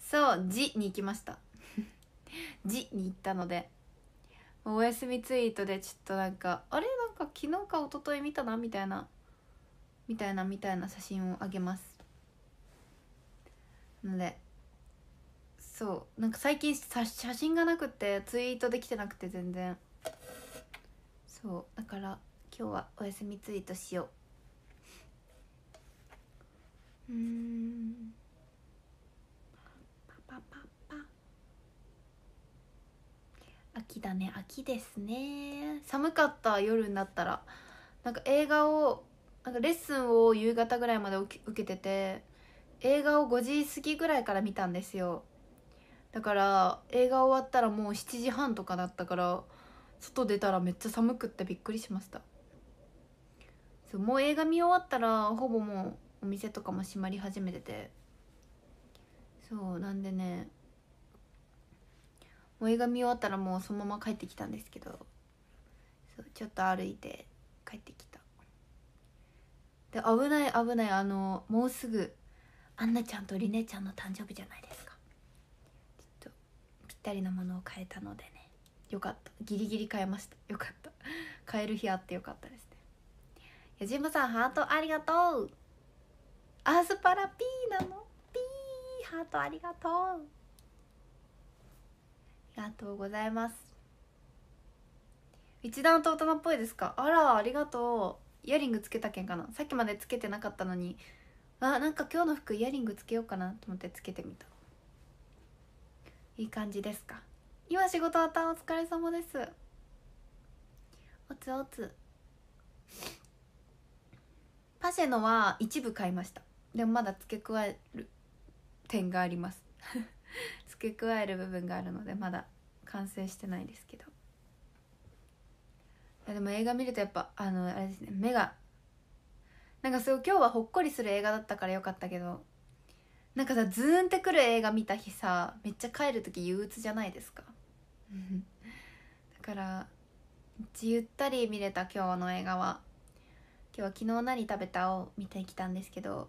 そう「じ」に行きました「じ 」に行ったのでお休みツイートでちょっとなんかあれなんか昨日か一昨日見たなみたいなみたいなみたいな写真をあげますなのでそうなんか最近写真がなくてツイートできてなくて全然そうだから今日はお休みツイートしよううん秋だね秋ですね寒かった夜になったらなんか映画をなんかレッスンを夕方ぐらいまで受けてて映画を5時過ぎぐらいから見たんですよだから映画終わったらもう7時半とかだったから外出たらめっちゃ寒くってびっくりしましたそうもう映画見終わったらほぼもうお店とかも閉まり始めててそうなんでね映画見終わったらもうそのまま帰ってきたんですけどそうちょっと歩いて帰ってきたで危ない危ないあのもうすぐアンナちゃんとりねちゃんの誕生日じゃないですかちょっとぴったりなものを買えたのでねよかったギリギリ買えましたよかった買える日あってよかったですね矢島さんハートありがとうアスパラピーなのピーハートありがとうありがとうございます一段と大人っぽいですかあらありがとうイヤリングつけたけんかなさっきまでつけてなかったのにあなんか今日の服イヤリングつけようかなと思ってつけてみたいい感じですか今仕事終わったお疲れ様ですおつおつパシェのは一部買いましたでもまだ付け加える点があります付け加える部分があるのでまだ完成してないですけどいやでも映画見るとやっぱあのあれですね目がなんかすごい今日はほっこりする映画だったからよかったけどなんかさズーンってくる映画見た日さめっちゃ帰る時憂鬱じゃないですか だからじゆったり見れた今日の映画は今日は「昨日何食べた?」を見てきたんですけど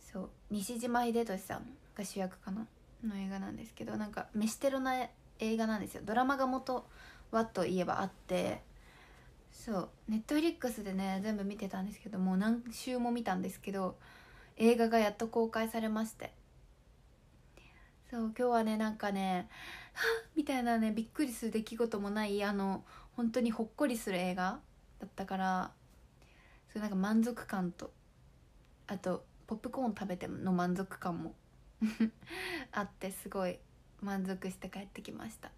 そう西島秀俊さんが主役かなの映画なんですけどなんか飯テロな映画なんですよドラマが元はといえばあってそうネットフリックスでね全部見てたんですけどもう何週も見たんですけど映画がやっと公開されましてそう今日はねなんかねはっみたいなねびっくりする出来事もないあの本当にほっこりする映画だったからそうなんか満足感とあとポップコーン食べての満足感も あってすごい満足して帰ってきました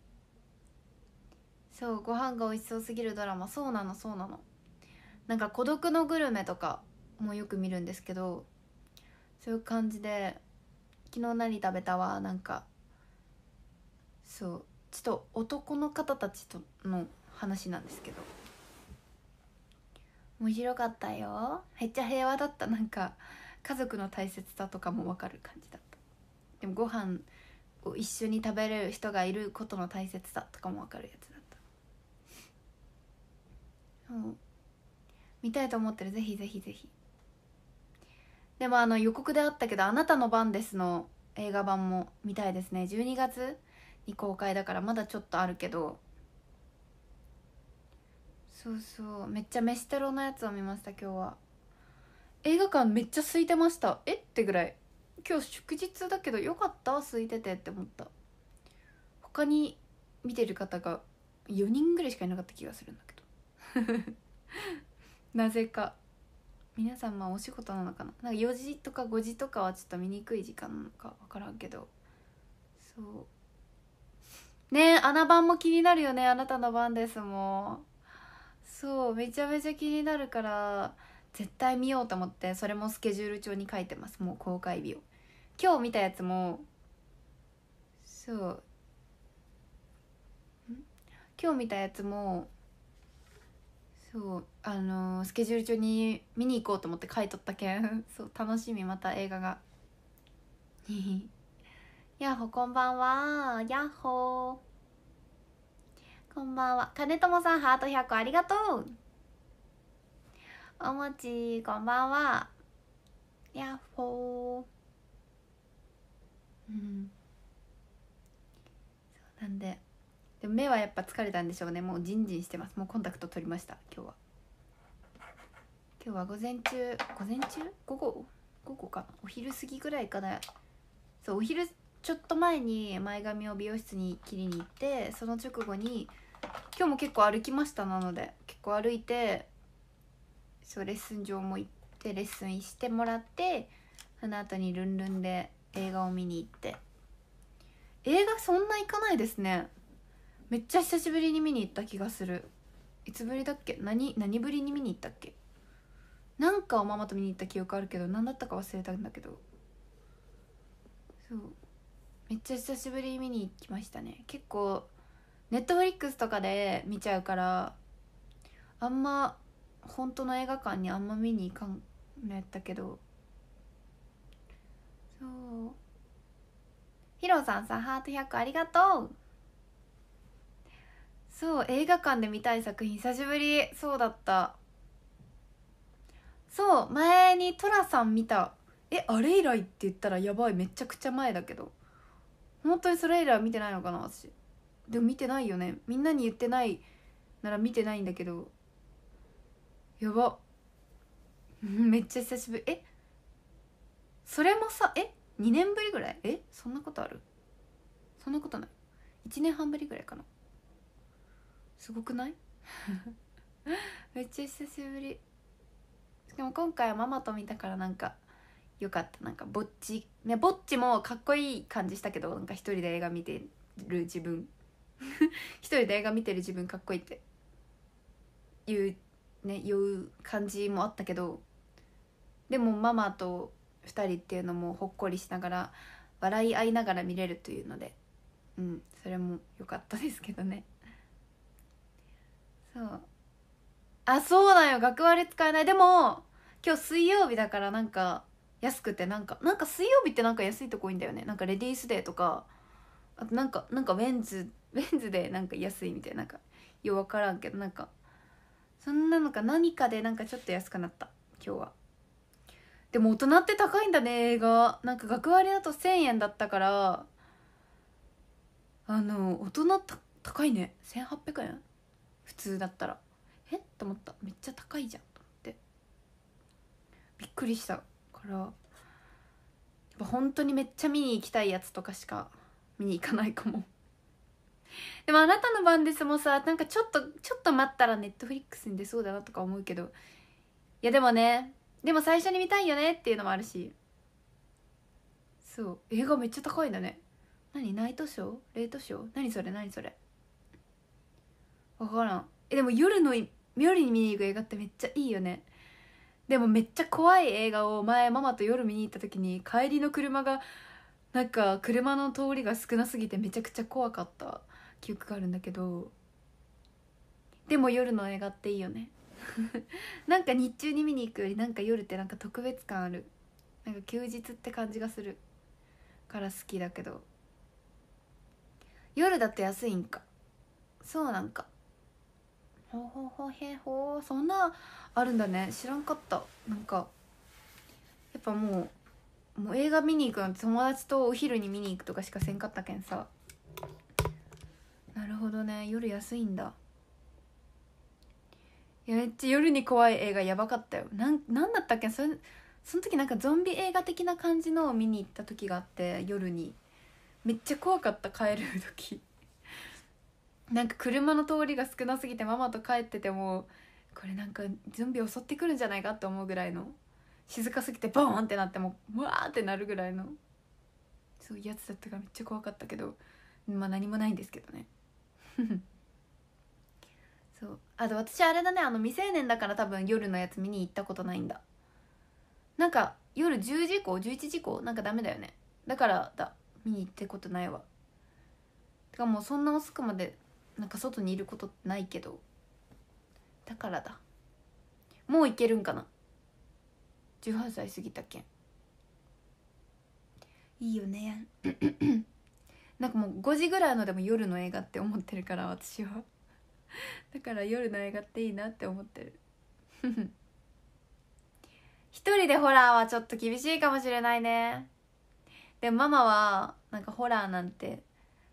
そうご飯が美味しそうすぎるドラマそうなのそうなのなんか孤独のグルメとかもよく見るんですけどそういう感じで昨日何食べたわなんかそうちょっと男の方たちとの話なんですけど面白かったよめっちゃ平和だったなんか家族の大切さとかも分かる感じだったでもご飯を一緒に食べれる人がいることの大切さとかも分かるやつだった見たいと思ってるぜひぜひぜひでもあの予告であったけど「あなたの番です」の映画版も見たいですね12月に公開だからまだちょっとあるけどそうそうめっちゃ飯テロのやつを見ました今日は映画館めっちゃ空いてましたえってぐらい今日祝日だけどよかった空いててって思った他に見てる方が4人ぐらいしかいなかった気がするんだけど なぜか皆さんまあお仕事なのかななんか4時とか5時とかはちょっと見にくい時間なのか分からんけどそうねえ穴番も気になるよねあなたの番ですもうそうめちゃめちゃ気になるから絶対見ようと思ってそれもスケジュール帳に書いてますもう公開日を今日見たやつもそう今日見たやつもそうあのー、スケジュール中に見に行こうと思って書いとったけん そう楽しみまた映画がやっほこんばんはやっほこんばんは金友さんハート100個ありがとうおもちこんばんはやっほーそうなんででも目はやっぱ疲れたんでしょうねもうジンジンしてますもうコンタクト取りました今日は今日は午前中午前中午後午後かなお昼過ぎぐらいかなそうお昼ちょっと前に前髪を美容室に切りに行ってその直後に今日も結構歩きましたなので結構歩いてそうレッスン場も行ってレッスンしてもらってその後にルンルンで映画を見に行って映画そんな行かないですねめっちゃ久しぶりに見に行った気がするいつぶりだっけ何何ぶりに見に行ったっけなんかおママと見に行った記憶あるけど何だったか忘れたんだけどそうめっちゃ久しぶりに見に行きましたね結構ネットフリックスとかで見ちゃうからあんま本当の映画館にあんま見に行かんのやったけどそうヒロさんさハート100ありがとうそう映画館で見たい作品久しぶりそうだったそう前にトラさん見たえあれ以来って言ったらやばいめちゃくちゃ前だけど本当にそれ以来見てないのかな私でも見てないよねみんなに言ってないなら見てないんだけどやば めっちゃ久しぶりえそれもさえ2年ぶりぐらいえそんなことあるそんなことない1年半ぶりぐらいかなすごくない めっちゃ久しぶりでも今回はママと見たからなんかよかったなんかぼっちねぼっちもかっこいい感じしたけどなんか一人で映画見てる自分 一人で映画見てる自分かっこいいっていうね言う感じもあったけどでもママと2人っていうのもほっこりしながら笑い合いながら見れるというのでうんそれも良かったですけどねそうあそうだよ学割使えないでも今日水曜日だからなんか安くてなんかなんか水曜日ってなんか安いとこ多いんだよねなんかレディースデーとかあとなんかなんかウェンズウェンズでなんか安いみたいななんかよう分からんけどなんかそんなのか何かでなんかちょっと安くなった今日はでも大人って高いんだね映画なんか学割だと1,000円だったからあの大人高いね1800円普通だったらえっと思っためっちゃ高いじゃんと思ってびっくりしたからやっぱ本当にめっちゃ見に行きたいやつとかしか見に行かないかもでもあなたの番ですもさなんかちょっとちょっと待ったらネットフリックスに出そうだなとか思うけどいやでもねでも最初に見たいよねっていうのもあるしそう映画めっちゃ高いんだね何ナイトショーレイトショー何それ何それ分からんえでも夜の夜に見に行く映画ってめっちゃいいよねでもめっちゃ怖い映画を前ママと夜見に行った時に帰りの車がなんか車の通りが少なすぎてめちゃくちゃ怖かった記憶があるんだけどでも夜の映画っていいよね なんか日中に見に行くよりなんか夜ってなんか特別感あるなんか休日って感じがするから好きだけど夜だと安いんかそうなんかほほほへほそんなあるんだね知らんかったなんかやっぱもうもう映画見に行くの友達とお昼に見に行くとかしかせんかったけんさなるほどね夜安いんだやめっちゃ夜に怖い映画やばかったよなんなんだったっけそその時なんかゾンビ映画的な感じのを見に行った時があって夜にめっちゃ怖かった帰る時 なんか車の通りが少なすぎてママと帰っててもこれなんかゾンビ襲ってくるんじゃないかって思うぐらいの静かすぎてボーンってなってもうわーってなるぐらいのそういうやつだったからめっちゃ怖かったけどまあ何もないんですけどね そうあと私あれだねあの未成年だから多分夜のやつ見に行ったことないんだなんか夜10時以降11時以降なんかダメだよねだからだ見に行ったことないわてかもうそんな遅くまでなんか外にいることないけどだからだもういけるんかな18歳過ぎたけんいいよね なんかもう5時ぐらいのでも夜の映画って思ってるから私は だから夜の映画っていいなって思ってる 一人でホラーはちょっと厳しいかもしれないねでもママはなんかホラーなんて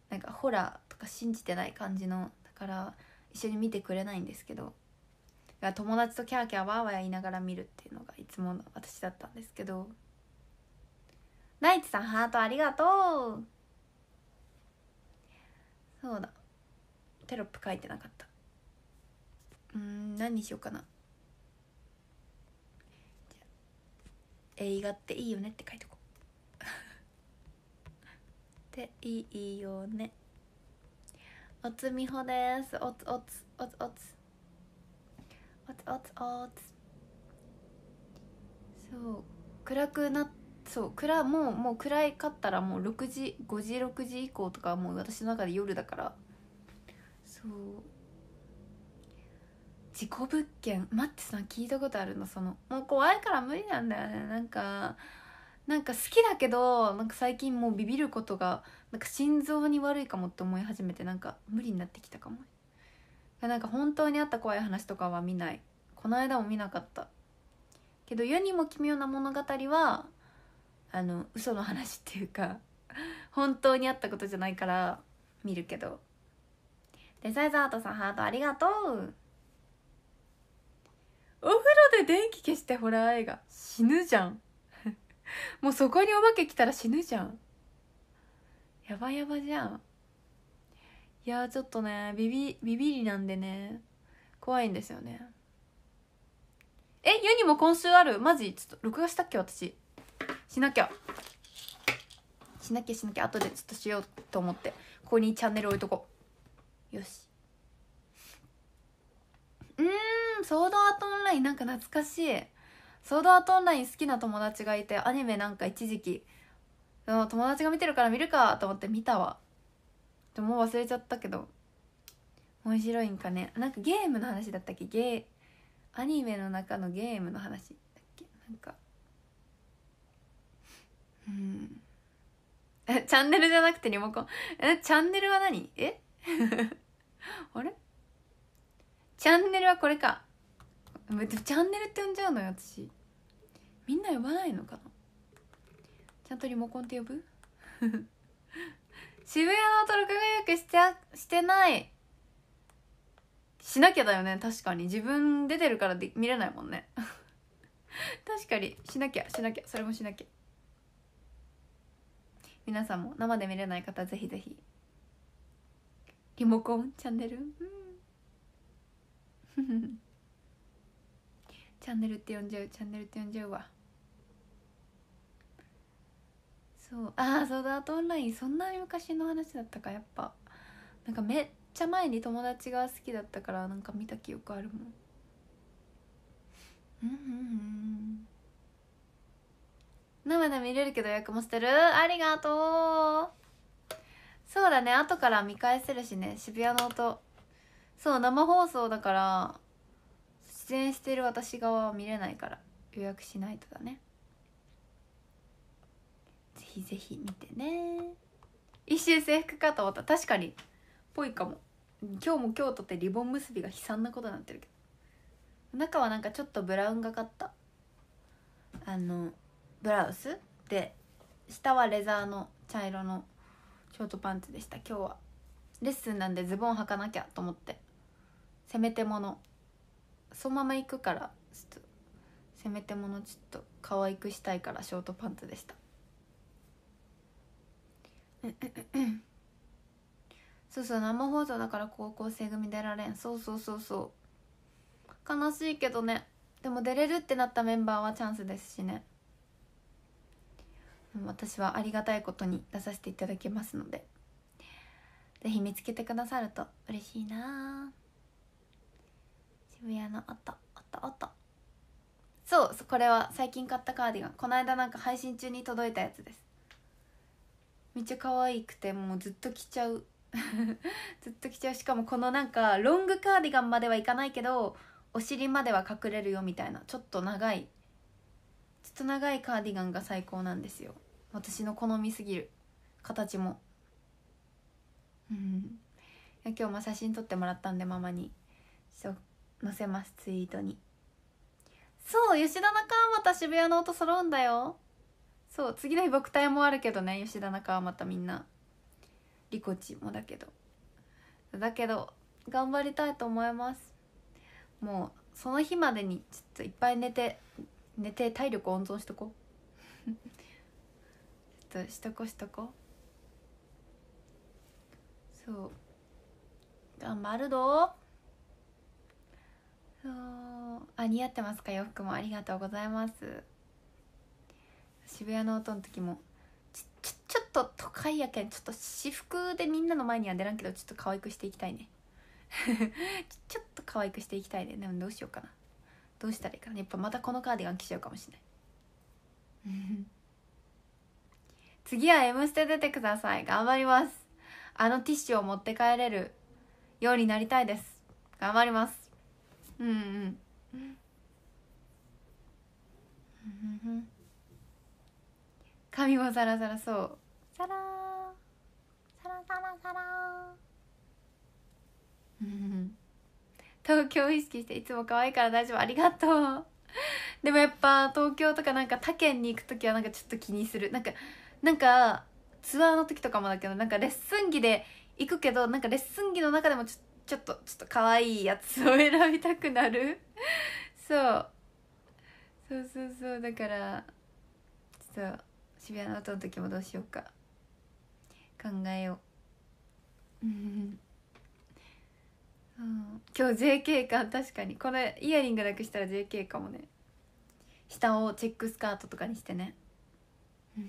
なんかホラーとか信じてない感じのだから一緒に見てくれないんですけど友達とキャーキャーワーワー言いながら見るっていうのがいつもの私だったんですけどナイツさんハートありがとうそうだテロップ書いてなかったうん何にしようかな映画っていいよねって書いとこう でいいよねおつみほですおつおつおつおつおつおつおつそう暗くなそう暗もうもう暗かったらもう6時5時6時以降とかもう私の中で夜だからそう事故物件待ってさ聞いたことあるのそのもう怖いから無理なんだよねなんかなんか好きだけどなんか最近もうビビることがなんか心臓に悪いかもって思い始めてなんか無理になってきたかもなんか本当にあった怖い話とかは見ないこの間も見なかったけど世にも奇妙な物語はあの嘘の話っていうか本当にあったことじゃないから見るけどデザイザートさんハートありがとうお風呂で電気消してホラー映画死ぬじゃん もうそこにお化け来たら死ぬじゃんやばやばじゃんいやちょっとねビビビビりなんでね怖いんですよねえユニも今週あるマジちょっと録画したっけ私しなきゃしなきゃしなきゃ後でちょっとしようと思ってここにチャンネル置いとこうよしうんソードアートオンラインなんか懐かしいソードアートオンライン好きな友達がいてアニメなんか一時期友達が見てるから見るかと思って見たわでももう忘れちゃったけど面白いんかねなんかゲームの話だったっけゲーアニメの中のゲームの話だっけなんかうんチャンネルじゃなくてリモコンえチャンネルは何え あれチャンネルはこれかチャンネルって呼んじゃうのよ私みんな呼ばないのかなちゃんとリモコンって呼ぶ 渋谷の登録予約してしてないしなきゃだよね確かに自分出てるからで見れないもんね 確かにしなきゃしなきゃそれもしなきゃ皆さんも生で見れない方ぜひぜひリモコンチャンネルうん チャンネルって呼んじゃうチャンネルって呼んじゃうわそうああそうだアートオンラインそんなに昔の話だったかやっぱなんかめっちゃ前に友達が好きだったからなんか見た記憶あるもんうんうんうん生で見れるけど予約もしてるありがとうそうだね後から見返せるしね渋谷の音そう生放送だから出演してる私側は見れないから予約しないとだねぜひぜひ見てね一周制服かと思った確かにぽいかも今日も京都ってリボン結びが悲惨なことになってるけど中はなんかちょっとブラウンがかったあのブラウスで下はレザーの茶色のショートパンツでした今日はレッスンなんでズボン履かなきゃと思ってせめてものそのまま行くからちょっとせめてものちょっと可愛くしたいからショートパンツでしたそうそう生放送だから高校生組出られんそうそうそうそう悲しいけどねでも出れるってなったメンバーはチャンスですしね私はありがたいことに出させていただきますので是非見つけてくださると嬉しいなあ渋谷のあったあったあったそうこれは最近買ったカーディガンこの間なんか配信中に届いたやつですめっちゃ可愛くてもうずっと着ちゃう ずっと着ちゃうしかもこのなんかロングカーディガンまではいかないけどお尻までは隠れるよみたいなちょっと長いちょっと長いカーディガンが最高なんですよ私の好みすぎる形もうん今日も写真撮ってもらったんでママにそょっ載せますツイートにそう吉田仲ま渋谷の音揃うんだよそう次の日僕隊もあるけどね吉田中またみんなリコチもだけどだけど頑張りたいと思いますもうその日までにちょっといっぱい寝て寝て体力温存しとこ ちょっとしとこしとこそう頑張るどあ似合ってますか洋服もありがとうございます渋谷の音の時もちちちょっと都会やけんちょっと私服でみんなの前には出らんけどちょっと可愛くしていきたいね ちょっと可愛くしていきたいねでもどうしようかなどうしたらいいかなやっぱまたこのカーディガン着ちゃうかもしれない 次は「M ステ」出てください頑張りますあのティッシュを持って帰れるようになりたいです頑張りますうんうん髪もザラザラそうサラサラサラサラ東京を意識していつも可愛いから大丈夫ありがとうでもやっぱ東京とかなんか他県に行く時はなんかちょっと気にするなんかなんかツアーの時とかもだけどなんかレッスン着で行くけどなんかレッスン着の中でもちょっちょっとちょっと可愛いやつを選びたくなるそうそうそうそうだからちょっと渋谷の音の時もどうしようか考えよううん、今日 JK か確かにこれイヤリングなくしたら JK かもね下をチェックスカートとかにしてね い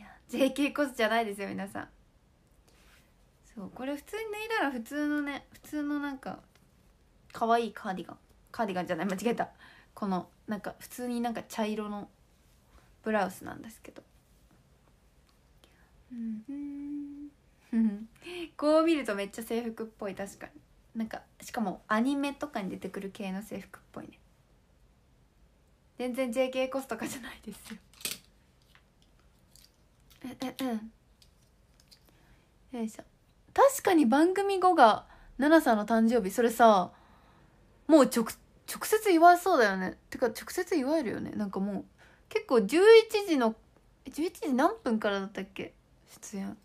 や JK こそじゃないですよ皆さんそうこれ普通に脱いだら普通のね普通のなんか可愛いカーディガンカーディガンじゃない間違えたこのなんか普通になんか茶色のブラウスなんですけどうん こう見るとめっちゃ制服っぽい確かになんかしかもアニメとかに出てくる系の制服っぽいね全然 JK コスとかじゃないですようんうんうんよいしょ確かに番組後が奈々さんの誕生日それさもう直接祝いそうだよねてか直接祝えるよねなんかもう結構11時の11時何分からだったっけ出演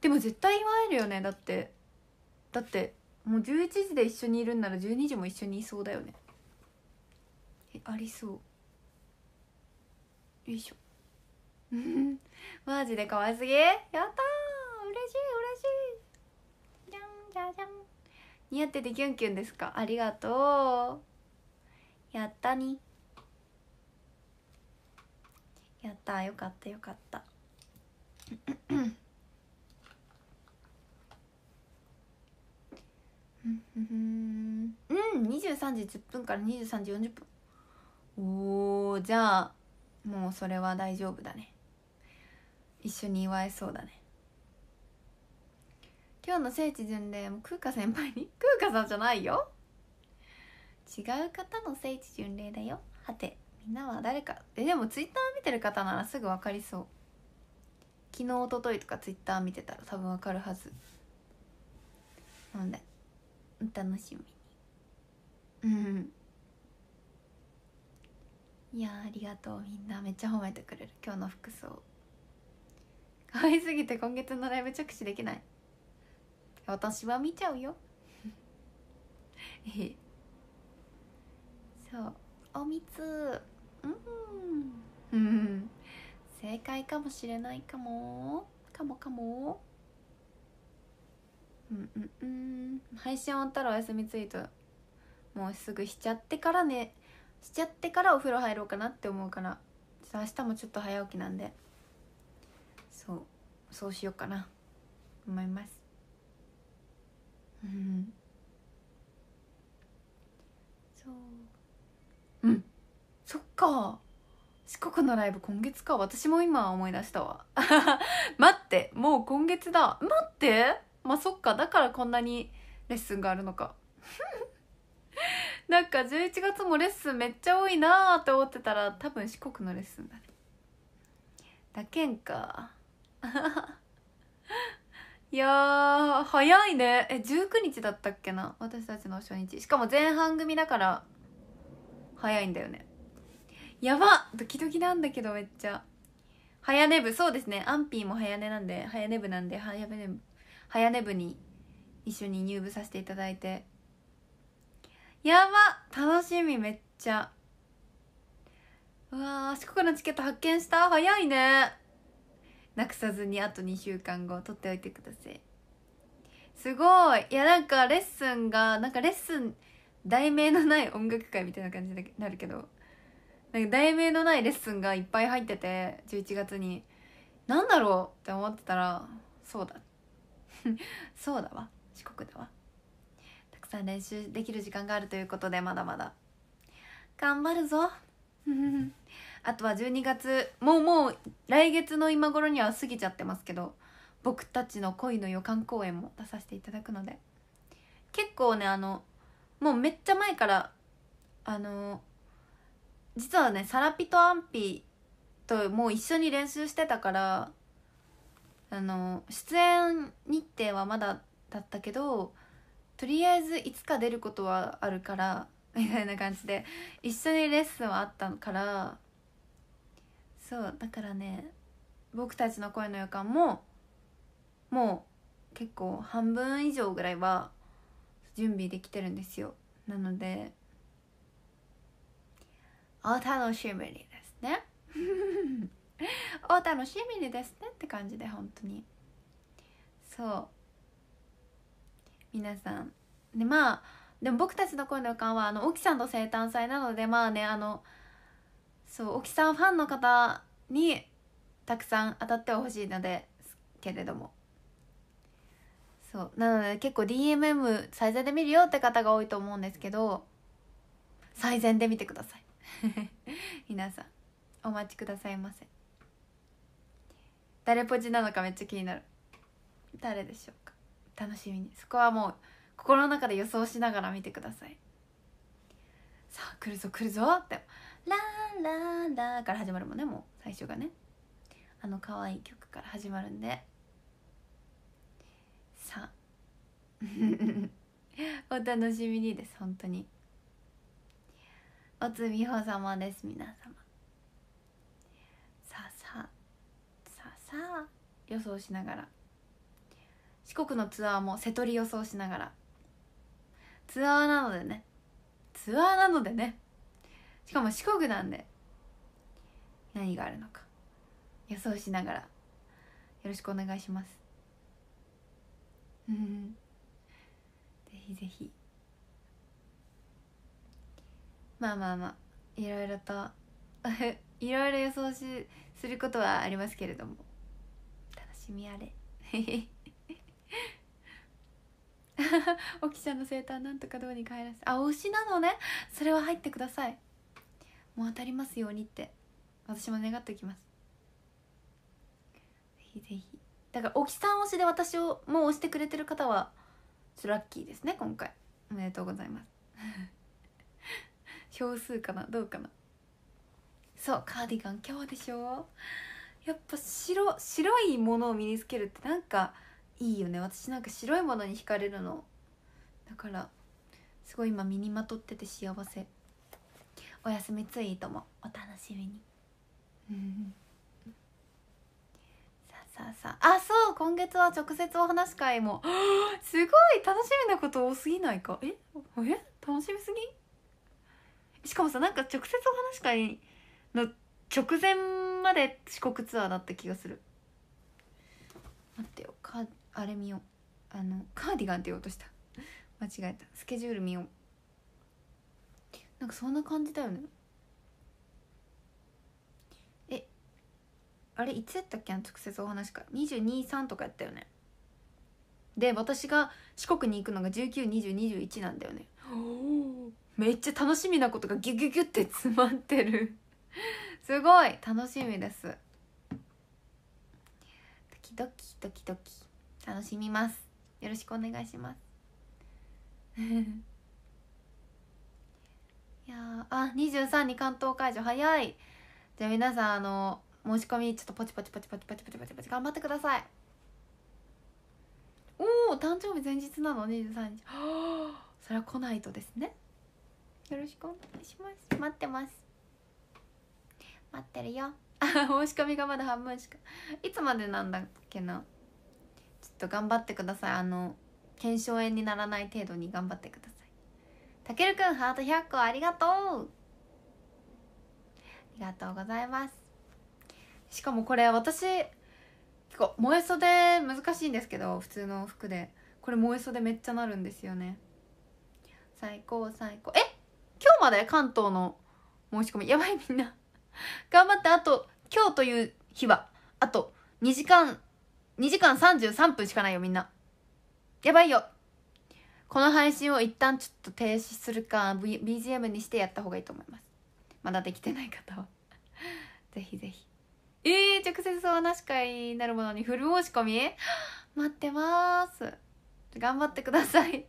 でも絶対祝えるよねだってだってもう11時で一緒にいるんなら12時も一緒にいそうだよねえありそうよいしょ マジでわいすぎやったー嬉しい嬉しいじゃんじゃじゃん似合っててキュンキュンですかありがとうやったにやったよかったよかったうん23時10分から23時40分おーじゃあもうそれは大丈夫だね一緒に祝えそうだね今日の聖地巡礼も空花先輩に 空花さんじゃないよ違う方の聖地巡礼だよはてみんなは誰かえでもツイッター見てる方ならすぐ分かりそう昨日おとといとかツイッター見てたら多分分かるはずなんでお楽しみにうんいやありがとうみんなめっちゃ褒めてくれる今日の服装可愛すぎて今月のライブ着手できない私は見ちゃうよ そうおみつうん正解かもしれないかもかもかもうんうんうん配信終わったらお休みツイートもうすぐしちゃってからねしちゃってからお風呂入ろうかなって思うからちょっと明日もちょっと早起きなんでそうそうしようかな思いますうんそううんそっか四国のライブ今月か私も今思い出したわ 待ってもう今月だ待ってまあそっかだからこんなにレッスンがあるのか なんか11月もレッスンめっちゃ多いなーって思ってたら多分四国のレッスンだねだけんかいや早いねえ19日だったっけな私たちの初日しかも前半組だから早いんだよねやばドキドキなんだけどめっちゃ早寝部そうですねアンピーも早寝なんで早寝部なんで早寝部早寝部に一緒に入部させていただいてやば楽しみめっちゃうわー四国のチケット発見した早いねなくさずにあと2週間後取っておいてくださいすごいいやなんかレッスンがなんかレッスン題名のない音楽会みたいな感じになるけどなんか題名のないレッスンがいっぱい入ってて11月に何だろうって思ってたらそうだ そうだわ四国だわたくさん練習できる時間があるということでまだまだ頑張るぞあとは12月もうもう来月の今頃には過ぎちゃってますけど僕たちの恋の予感公演も出させていただくので結構ねあのもうめっちゃ前からあの実はねサラピとアンピともう一緒に練習してたからあの出演日程はまだだったけどとりあえずいつか出ることはあるからみたいな感じで一緒にレッスンはあったからそうだからね僕たちの声の予感ももう結構半分以上ぐらいは準備できてるんですよなのでお楽しみにですねお楽しみにですねって感じで本当にそう皆さんでまあでも僕たちの声の予感はあの沖さんの生誕祭なのでまあねあのそう沖さんファンの方にたくさん当たってほしいのですけれどもそうなので結構 DMM 最善で見るよって方が多いと思うんですけど最善で見てください 皆さんお待ちくださいませ誰ポジなのかめっちゃ気になる誰でしょうか楽しみにそこはもう心の中で予想しながら見てくださいさあ来るぞ来るぞってラーラーラから始まるもんねもう最初がねあの可愛い曲から始まるんでさあ お楽しみにです本当におつみほ様です皆様さあさあさあさあ予想しながら四国のツアーも瀬取り予想しながらツアーなのでねツアーなのでねしかも四国なんで何があるのか予想しながらよろしくお願いしますうんぜひぜひまあまあまあいろいろと いろいろ予想しすることはありますけれども楽しみあれき ちゃんの生誕なんとかどうにかえらせあ推しなのねそれは入ってくださいもう当たりますようにって私も願っておきますぜひぜひだから沖さん推しで私をもう推してくれてる方はラッキーですね今回おめでとうございます 票数かなどうかなそうカーディガン今日でしょやっぱ白白いものを身につけるって何かいいよね私なんか白いものに惹かれるのだからすごい今身にまとってて幸せお休みツイートもお楽しみにさあさあさああそう今月は直接お話会も すごい楽しみなこと多すぎないかええ楽しみすぎしかもさなんか直接お話会の直前まで四国ツアーだった気がする待ってよかあれ見ようあのカーディガンって言おうとした間違えたスケジュール見ようなんかそんな感じだよねえあれいつやったっけな直接お話か223とかやったよねで私が四国に行くのが192021なんだよねめっちゃ楽しみなことがギュギュギュって詰まってるすごい楽しみですドキドキドキドキ楽しみますよろしくお願いしますいやあ23に関東会場早いじゃあ皆さんあの申し込みちょっとポチポチポチポチポチポチポチポチ頑張ってくださいおお誕生日前日なの23日はあ それは来ないとですねよろしくお願いします待ってます待ってるよ 申し込みがまだ半分しかいつまでなんだっけなちょっと頑張ってくださいあの腱鞘炎にならない程度に頑張ってくださいたけるくんハート100個ありがとうありがとうございますしかもこれ私結構燃え袖難しいんですけど普通の服でこれ燃え袖めっちゃなるんですよね最高最高え今日まで関東の申し込みやばいみんな頑張ってあと今日という日はあと2時間2時間33分しかないよみんなやばいよこの配信を一旦ちょっと停止するか、B、BGM にしてやった方がいいと思いますまだできてない方は ぜひぜひえー、直接お話し会になるものにフル申し込み 待ってます頑張ってください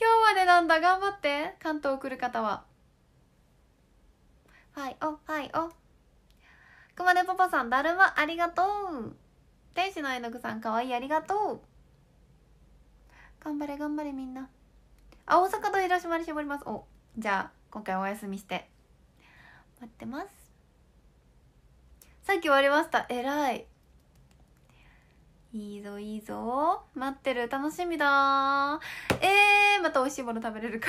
今日までなんだ頑張って関東来る方ははいおはいお熊根パパさんだるまありがとう天使の絵の具さんかわいいありがとう頑張れ頑張れみんなあ大阪と広島に絞りますおじゃあ今回お休みして待ってますさっき終わりましたえらいいいぞいいぞ待ってる楽しみだえー、また美味しいもの食べれるか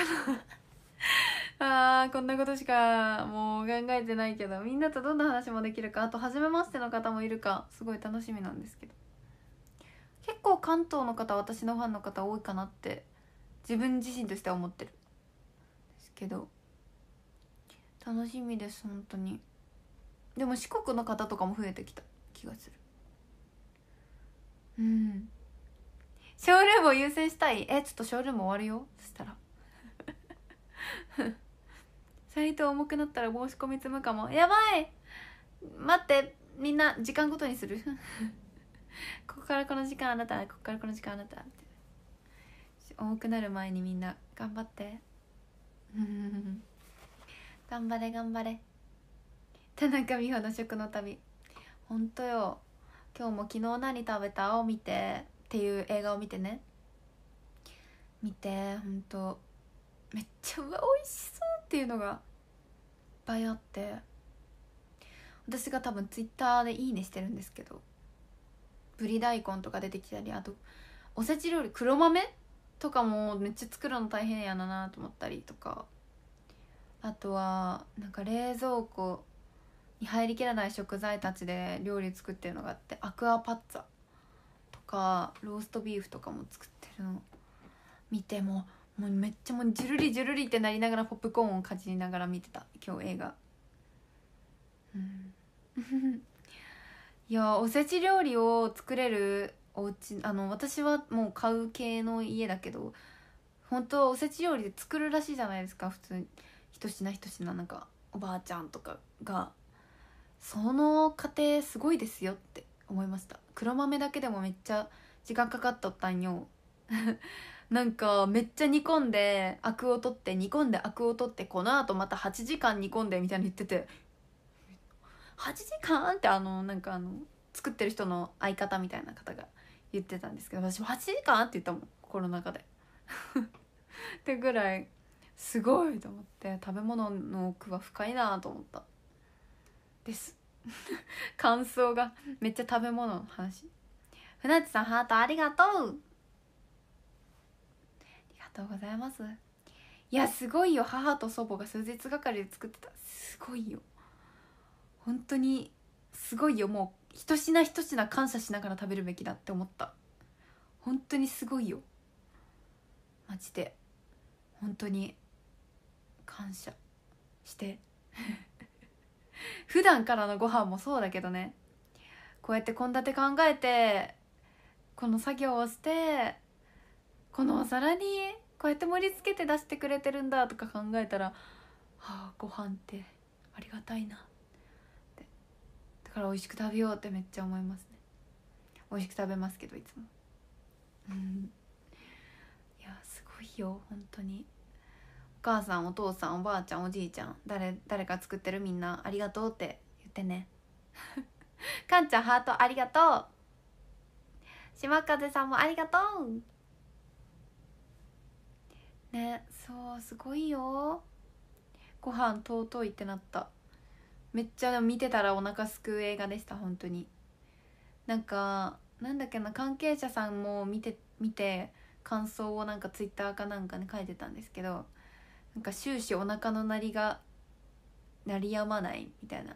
な あーこんなことしかもう考えてないけどみんなとどんな話もできるかあと初めましての方もいるかすごい楽しみなんですけど結構関東の方私のファンの方多いかなって自分自身としては思ってるですけど楽しみです本当にでも四国の方とかも増えてきた気がするうんショールームを優先したいえちょっとショールーム終わるよそしたら サイト重くなったら申し込み積むかもやばい待ってみんな時間ごとにする ここからこの時間あなたここからこの時間あなたみ重くなる前にみんな頑張って 頑張れ頑張れ田中美穂の食の旅ほんとよ今日も「昨日何食べた?」を見てっていう映画を見てね見てほんとめっちゃうわ美味しそうっていうのがいっぱいあって私が多分ツイッターで「いいね」してるんですけどぶり大根とか出てきたりあとおせち料理黒豆とかもめっちゃ作るの大変やなと思ったりとかあとはなんか冷蔵庫に入りきらない食材たちで料理作ってるのがあってアクアパッツァとかローストビーフとかも作ってるの見てももうめっちゃもうジュルリジュルリってなりながらポップコーンをかじりながら見てた今日映画うん いやおせち料理を作れるお家あの私はもう買う系の家だけど本当はおせち料理で作るらしいじゃないですか普通に一品一品なんかおばあちゃんとかがその家庭すごいですよって思いました黒豆だけでもめっちゃ時間かかっとったんよ なんかめっちゃ煮込んでアクを取って煮込んでアクを取ってこのあとまた8時間煮込んでみたいに言ってて8時間ってあのなんかあの作ってる人の相方みたいな方が言ってたんですけど私も8時間って言ったもん心の中で。ってぐらいすごいと思って食べ物の奥は深いなと思ったです 感想がめっちゃ食べ物の話船地さんハートありがとうありがとうございますいやすごいよ母と祖母が数日がかりで作ってたすごいよ本当にすごいよもう一品一品感謝しながら食べるべきだって思った本当にすごいよマジで本当に感謝して 普段からのご飯もそうだけどねこうやって献立考えてこの作業をしてこのお皿にこうやって盛り付けて出してくれてるんだとか考えたらはあご飯ってありがたいなだから美味しく食べようってめっちゃ思いますね美味しく食べますけどいつもいやすごいよ本当にお母さんお父さんおばあちゃんおじいちゃん誰誰か作ってるみんなありがとうって言ってねかん ちゃんハートありがとう島風さんもありがとうねそうすごいよご飯尊いってなっためっちゃ見てたらお腹すくう映画でした本当になんかなんだっけな関係者さんも見て見て感想をなんかツイッターかなんかに、ね、書いてたんですけどなんか終始お腹の鳴りが鳴りやまないみたいな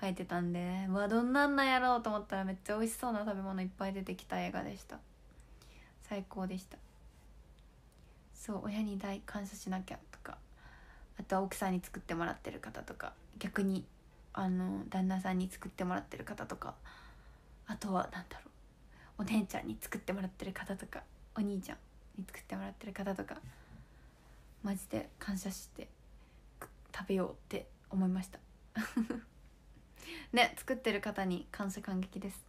書いてたんでうわどんなんなんやろうと思ったらめっちゃ美味しそうな食べ物いっぱい出てきた映画でした最高でしたそう親に感謝しなきゃとかあとは奥さんに作ってもらってる方とか逆にあの旦那さんに作ってもらってる方とかあとは何だろうお姉ちゃんに作ってもらってる方とかお兄ちゃんに作ってもらってる方とかマジで感謝して食べようって思いました ね作ってる方に感謝感激です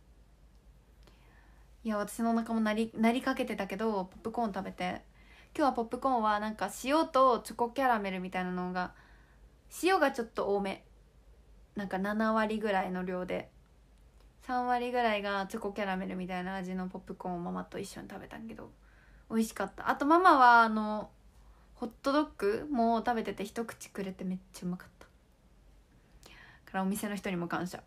いや私のお腹もなりなりかけてたけどポップコーン食べて今日はポップコーンはなんか塩とチョコキャラメルみたいなのが塩がちょっと多めなんか7割ぐらいの量で3割ぐらいがチョコキャラメルみたいな味のポップコーンをママと一緒に食べたけど美味しかったあとママはあのホットドッグも食べてて一口くれてめっちゃうまかったからお店の人にも感謝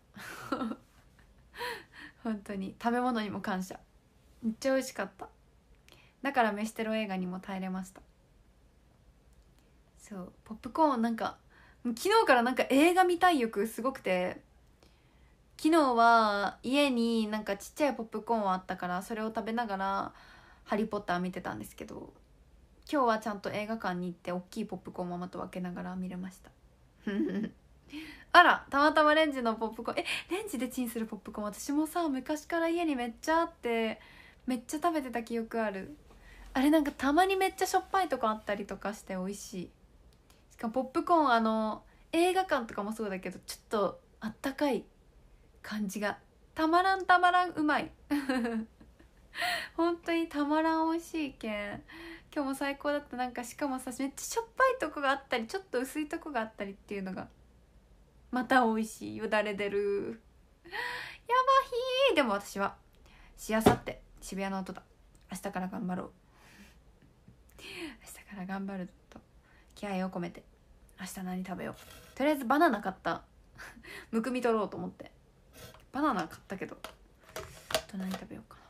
本当に食べ物にも感謝めっちゃ美味しかっただから飯テロ映画にも耐えれましたそうポップコーンなんか昨日からなんか映画見たい欲すごくて昨日は家になんかちっちゃいポップコーンあったからそれを食べながら「ハリー・ポッター」見てたんですけど今日はちゃんと映画館に行って大きいポップコーンママと分けながら見れました あらたまたまレンジのポップコーンえレンジでチンするポップコーン私もさ昔から家にめっちゃあってめっちゃ食べてた記憶あるあれなんかたまにめっちゃしょっぱいとこあったりとかして美味しいかポップコーンあの映画館とかもそうだけどちょっとあったかい感じがたまらんたまらんうまい 本当にたまらん美味しいけん今日も最高だったなんかしかもさめっちゃしょっぱいとこがあったりちょっと薄いとこがあったりっていうのがまた美味しいよだれ出るやばひーでも私はしあさって渋谷の音だ明日から頑張ろう明日から頑張ると気合を込めて明日何食べようとりあえずバナナ買った むくみ取ろうと思ってバナナ買ったけどと何食べようかな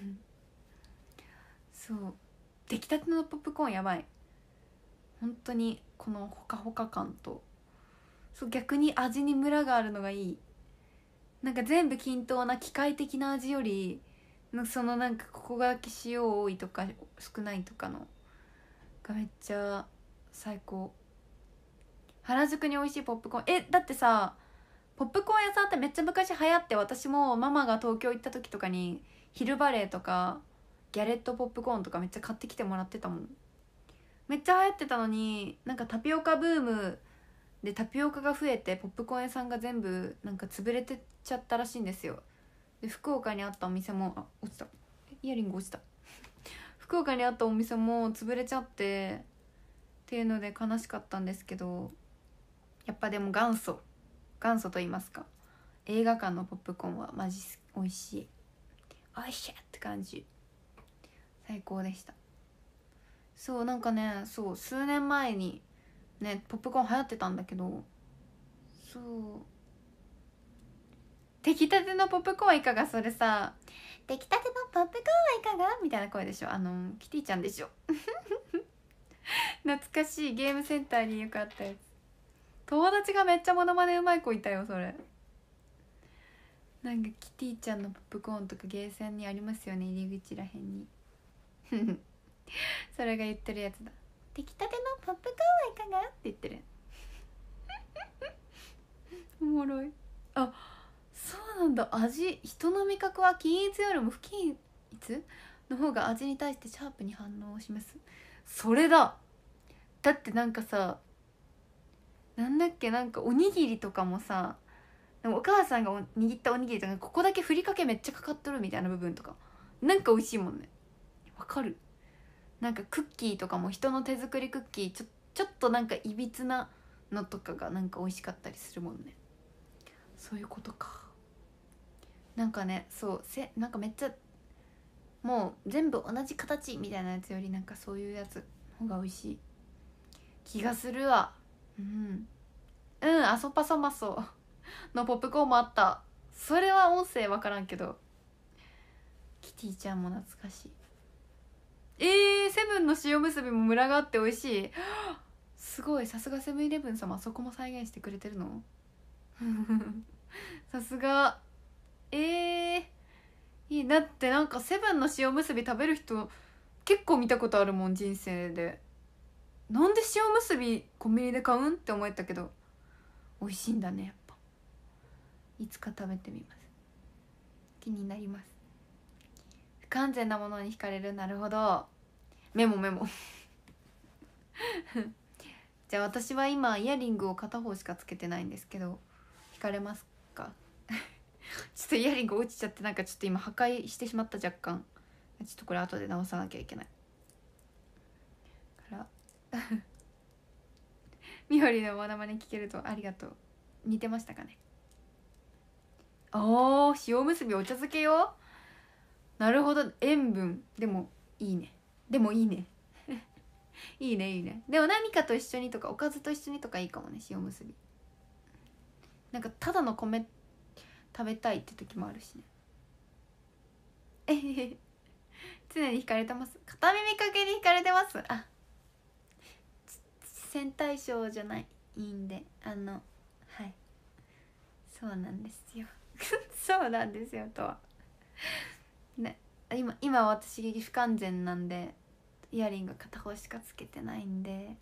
そう出来たてのポップコーンやばい本当にこのほかほか感とそう逆に味にムラがあるのがいいなんか全部均等な機械的な味よりそのなんかここが塩多いとか少ないとかのがめっちゃ最高原宿に美味しいポップコーンえだってさポップコーン屋さんってめっちゃ昔流行って私もママが東京行った時とかにヒルバレーとかギャレットポップコーンとかめっちゃ買ってきてもらってたもんめっちゃ流行ってたのになんかタピオカブームでタピオカが増えてポップコーン屋さんが全部なんか潰れてっちゃったらしいんですよで福岡にあったお店もあ落ちたイヤリング落ちた福岡にあったお店も潰れちゃってっていうので悲しかったんですけどやっぱでも元祖元祖と言いますか映画館のポップコーンはマジ美味しいおいしいって感じ最高でしたそうなんかねそう数年前にねポップコーン流行ってたんだけどそう出来たてのポップコーンはいかがそれさ出来たてのポップコーンはいかがみたいな声でしょあのキティちゃんでしょ 懐かしいゲームセンターによくあったやつ友達がめっちゃモノマネうまい子いたよそれなんかキティちゃんのポップコーンとかゲーセンにありますよね入り口らへんに それが言ってるやつだ「出来たてのポップコーンはいかが?」って言ってる おもろいあそうなんだ味人の味覚は均一よりも不均一の方が味に対してシャープに反応しますそれだだってなんかさなんだっけなんかおにぎりとかもさお母さんが握ったおにぎりとかここだけふりかけめっちゃかかっとるみたいな部分とかなんか美味しいもんねわかるなんかクッキーとかも人の手作りクッキーちょちょっとなんかいびつなのとかがなんか美味しかったりするもんねそういうことかなんかねそうせなんかめっちゃもう全部同じ形みたいなやつよりなんかそういうやつの方が美味しい気がするわうんうんあそぱそまそ のポップコーンもあったそれは音声分からんけどキティちゃんも懐かしいえー、セブンの塩むすびもムラがあって美味しい すごいさすがセブンイレブン様そこも再現してくれてるの さすがえー、いいだってなんかセブンの塩むすび食べる人結構見たことあるもん人生でなんで塩むすびコンビニで買うんって思えたけど美味しいんだねやっぱいつか食べてみます気になります不完全なものに惹かれるなるほどメモメモ じゃあ私は今イヤリングを片方しかつけてないんですけど惹かれますか ちょっとイヤリング落ちちゃってなんかちょっと今破壊してしまった若干ちょっとこれ後で直さなきゃいけないみほりのモノマネ聞けるとありがとう似てましたかねおー塩結びお茶漬けよなるほど塩分でもいいねでも いいねいいねいいねでも何かと一緒にとかおかずと一緒にとかいいかもね塩結びなんかただの米食べたいって時もあるしねえへへ常に惹かれてます片耳かけに惹かれてますあ戦対象じゃないいいんであのはいそうなんですよ そうなんですよとはね今今私不完全なんでイヤリング片方しかつけてないんで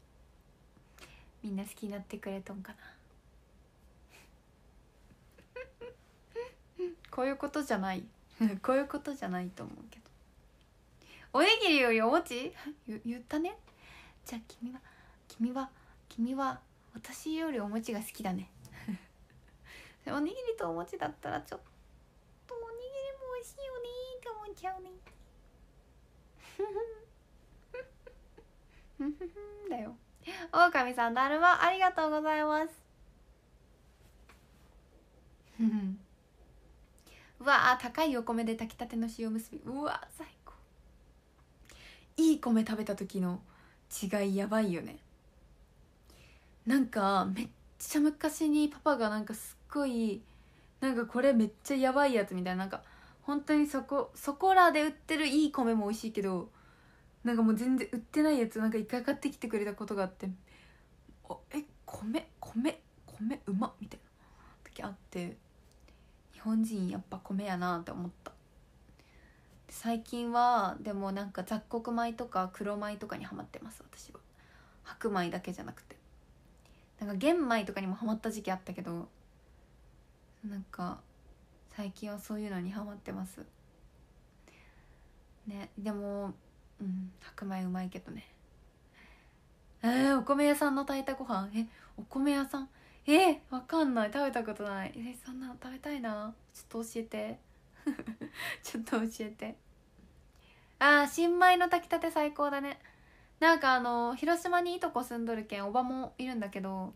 みんな好きになってくれとんかな こういうことじゃない こういうことじゃないと思うけどおにぎりよりお餅言ったねじゃあ君は君は君は私よりお餅が好きだね おにぎりとお餅だったらちょっとおにぎりも美味しいよねって思っちゃうねだよオオカミさんだるまありがとうございますうわあ高いお米で炊きたての塩むすびうわ最高いい米食べた時の違いやばいよねなんかめっちゃ昔にパパがなんかすっごいなんかこれめっちゃやばいやつみたいななんか本当にそこそこらで売ってるいい米も美味しいけどなんかもう全然売ってないやつなんか一回買ってきてくれたことがあって「あえ米米米うまっ」みたいな時あって日本人やっぱ米やなって思った最近はでもなんか雑穀米とか黒米とかにはまってます私は白米だけじゃなくてなんか玄米とかにもハマった時期あったけどなんか最近はそういうのにハマってますねでもうん白米うまいけどねえー、お米屋さんの炊いたご飯えお米屋さんえー、わかんない食べたことないえそんなの食べたいなちょっと教えて ちょっと教えてああ新米の炊きたて最高だねなんかあの広島にいとこ住んどるけんおばもいるんだけど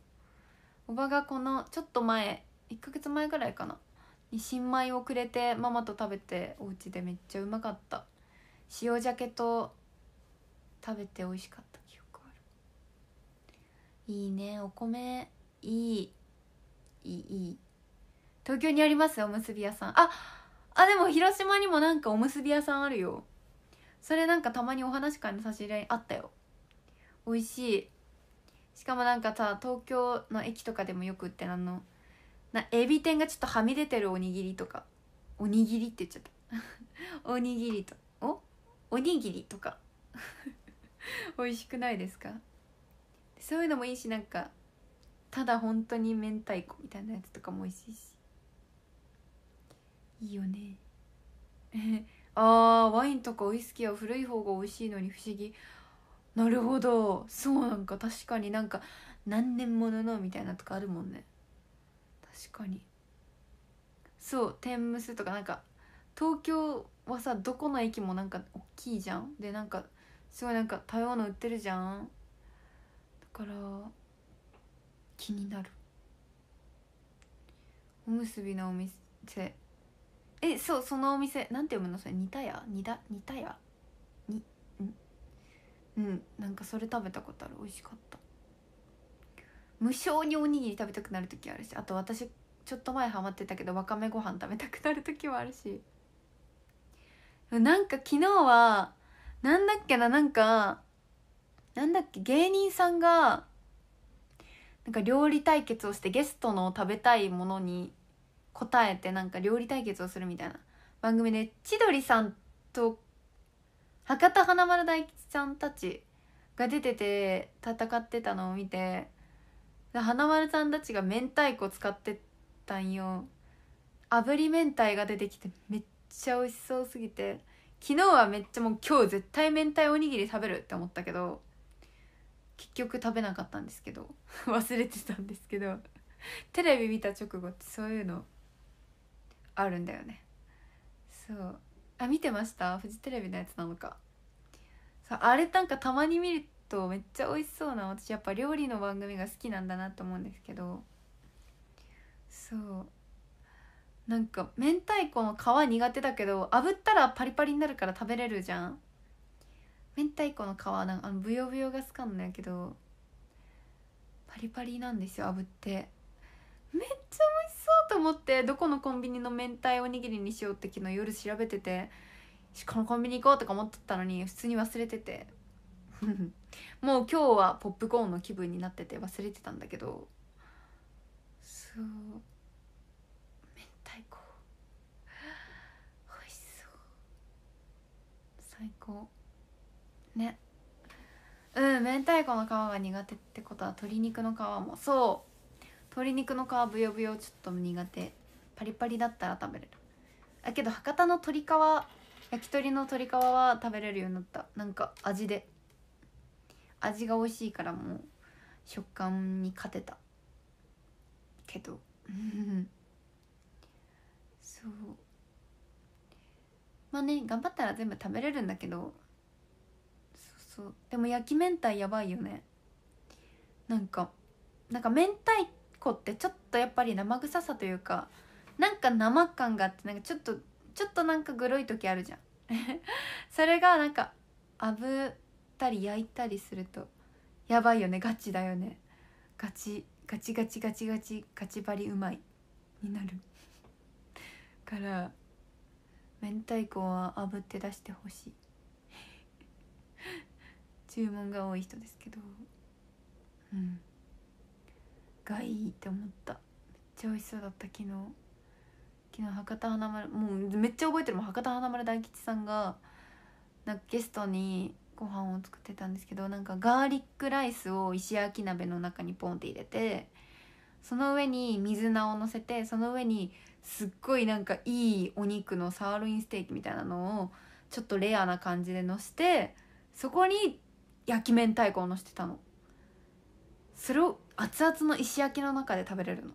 おばがこのちょっと前1ヶ月前ぐらいかなに新米をくれてママと食べてお家でめっちゃうまかった塩鮭と食べて美味しかった記憶あるいいねお米いいいいいい東京にありますよおむすび屋さんああでも広島にもなんかおむすび屋さんあるよそれなんかたまにお話会の差し入れあったよ美味しいしかもなんかさ東京の駅とかでもよく売ってあのなエビ天がちょっとはみ出てるおにぎりとかおにぎりって言っちゃった おにぎりとおおにぎりとか 美味しくないですかそういうのもいいしなんかただ本当に明太子みたいなやつとかも美味しいしいいよねあワインとかウイスキーは古い方が美味しいのに不思議なるほどそうなんか確かになんか何年もののみたいなとかあるもんね確かにそう天むすとかなんか東京はさどこの駅もなんか大きいじゃんでなんかすごいなんか食べ物売ってるじゃんだから気になるおむすびのお店えそうそのお店なんて読むのそれ似たや似た似たやにんうんなんかそれ食べたことある美味しかった無性におにぎり食べたくなる時あるしあと私ちょっと前ハマってたけどわかめご飯食べたくなる時はあるしなんか昨日はなんだっけななんかなんだっけ芸人さんがなんか料理対決をしてゲストの食べたいものに答えてなんか料理対決をするみたいな番組で千鳥さんと博多華丸大吉さんたちが出てて戦ってたのを見て華丸さんたちが明太子使ってたんよ炙り明太が出てきてめっちゃ美味しそうすぎて昨日はめっちゃもう今日絶対明太おにぎり食べるって思ったけど結局食べなかったんですけど 忘れてたんですけどテレビ見た直後ってそういうのあるんだよねそうあ見てましたフジテレビのやつなのかそうあれなんかたまに見るとめっちゃ美味しそうな私やっぱ料理の番組が好きなんだなと思うんですけどそうなんか明太子の皮苦手だけど炙ったらパリパリになるから食べれるじゃん明太子の皮なんかあのブヨブヨが好かんのやけどパリパリなんですよ炙ってめってどこのコンビニの明太おにぎりにしようって昨日夜調べててこのコンビニ行こうとか思ってたのに普通に忘れてて もう今日はポップコーンの気分になってて忘れてたんだけどそう明太子美味しそう最高ねうん明太子の皮が苦手ってことは鶏肉の皮もそう鶏肉の皮ブヨブヨちょっと苦手パリパリだったら食べれるあけど博多の鶏皮焼き鳥の鶏皮は食べれるようになったなんか味で味が美味しいからもう食感に勝てたけど そうまあね頑張ったら全部食べれるんだけどそうそうでも焼き明太やばいよねなんかなんか明太子ってちょっとやっぱり生臭さというかなんか生感があってなんかちょっとちょっとなんかグロい時あるじゃん それがなんか炙ったり焼いたりするとやばいよねガチだよねガチガチガチガチガチガチバリうまいになるから明太子は炙って出してほしい 注文が多い人ですけどうんがいいって思っためっちゃ美味しそうだった昨日昨日博多華丸もうめっちゃ覚えてるもん博多華丸大吉さんがなんかゲストにご飯を作ってたんですけどなんかガーリックライスを石焼き鍋の中にポンって入れてその上に水菜をのせてその上にすっごいなんかいいお肉のサーロインステーキみたいなのをちょっとレアな感じでのしてそこに焼き明太子をのしてたのそれ熱々の石焼きの中で食べれるの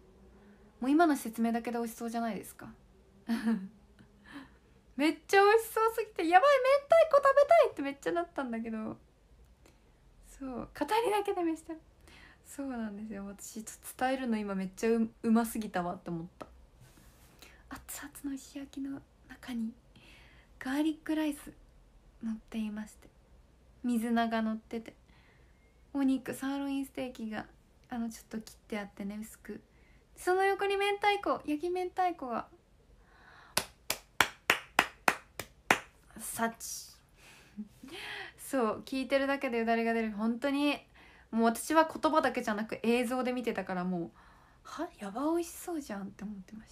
もう今の説明だけで美味しそうじゃないですか めっちゃ美味しそうすぎてやばい明太子食べたいってめっちゃなったんだけどそう語りだけで飯したそうなんですよ私伝えるの今めっちゃううますぎたわって思った熱々の石焼きの中にガーリックライス乗っていまして水菜が乗っててお肉サーロインステーキがあのちょっと切ってあってね薄くその横に明太子焼き明太子がサチそう聞いてるだけでよだれが出る本当にもう私は言葉だけじゃなく映像で見てたからもうはやば美味しそうじゃんって思ってまし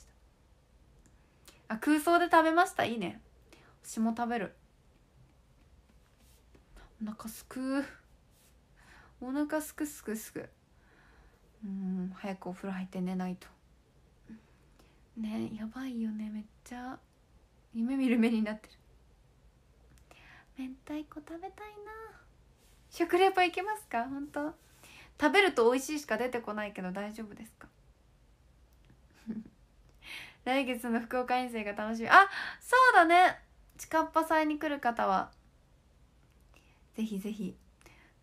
たあ空想で食べましたいいね私も食べるお腹すくお腹すくすくすくうん早くお風呂入って寝ないとねやばいよねめっちゃ夢見る目になってる明太子食べたいな食レポいけますか本当食べると美味しいしか出てこないけど大丈夫ですか 来月の福岡遠征が楽しみあそうだねちかっさ祭に来る方はぜひぜひ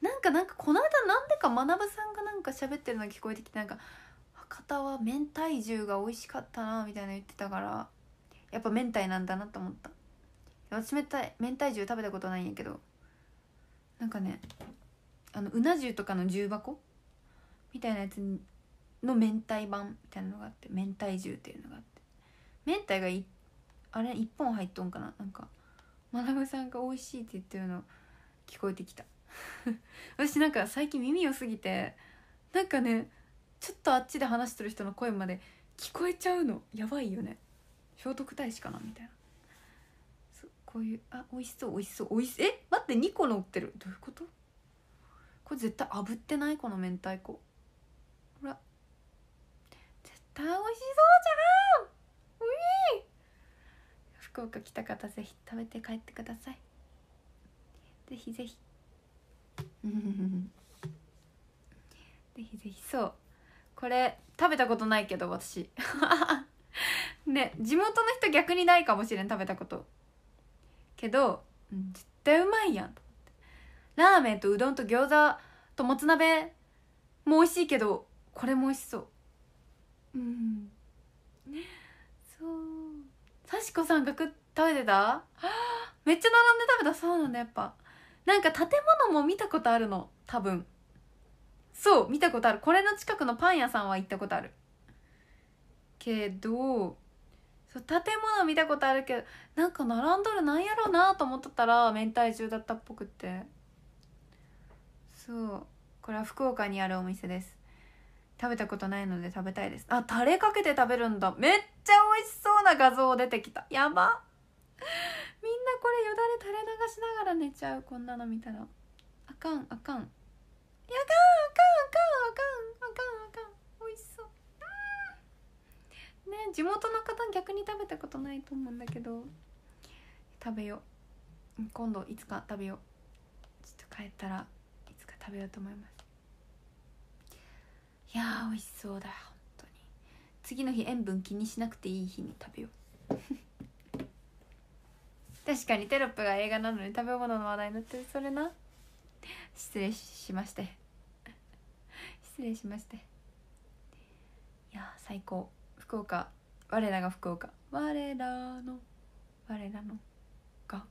なんかなんかこの間なんでかまなぶさんがなんか喋ってるのが聞こえてきてなんか博多は明太重が美味しかったなみたいな言ってたからやっぱ明太なんだなと思った私明太明太重食べたことないんやけどなんかねあのうな重とかの重箱みたいなやつの明太版みたいなのがあって明太重っていうのがあって明太がいあれ1本入っとんかななんかまなぶさんが美味しいって言ってるの聞こえてきた 私なんか最近耳良すぎてなんかねちょっとあっちで話してる人の声まで聞こえちゃうのやばいよね聖徳太子かなみたいなこういうあ美味しそう美味しそう美味しえ待って2個乗ってるどういうことこれ絶対炙ってないこの明太子ほら絶対美味しそうじゃんうい福岡来た方ぜひ食べて帰ってくださいぜひぜひ ぜひぜひそうこれ食べたことないけど私 ね地元の人逆にないかもしれん食べたことけど、うん、絶対うまいやんとラーメンとうどんと餃子ともつ鍋も美味しいけどこれも美味しそううんそう幸子さんが食べてた めっちゃ並んで食べたそうなんだやっぱなんか建物も見たことあるの多分そう見たことあるこれの近くのパン屋さんは行ったことあるけどそう建物見たことあるけどなんか並んどるなんやろうなと思ってたら明太中だったっぽくてそうこれは福岡にあるお店です食べたことないので食べたいですあタレかけて食べるんだめっちゃ美味しそうな画像出てきたやば みんなこれよだれ垂れ流しながら寝ちゃうこんなの見たらあかんあかんあかんあかんあかんあかんあかんあかんおいしそうね地元の方逆に食べたことないと思うんだけど食べよう今度いつか食べようちょっと帰ったらいつか食べようと思いますいやーいしそうだ本当に次の日塩分気にしなくていい日に食べよう確かにテロップが映画なのに食べ物の話題になってるそれな失礼しまして失礼しましていや最高福岡我らが福岡我らの我らのが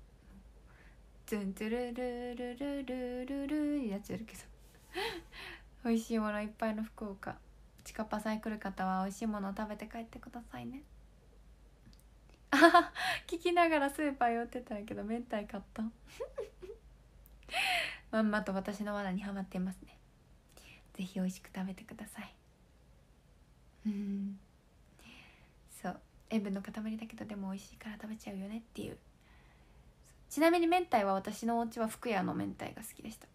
ツンツルルルルルルルやなっちゃうけど美味しいものいっぱいの福岡近パサイ来る方は美味しいものを食べて帰ってくださいねあ 聞きながらスーパー寄ってたんやけど明太買った まんまと私の罠にはまっていますねぜひ美味しく食べてくださいうんそう塩分の塊だけどでも美味しいから食べちゃうよねっていうちなみに明太は私のお家は福屋の明太が好きでした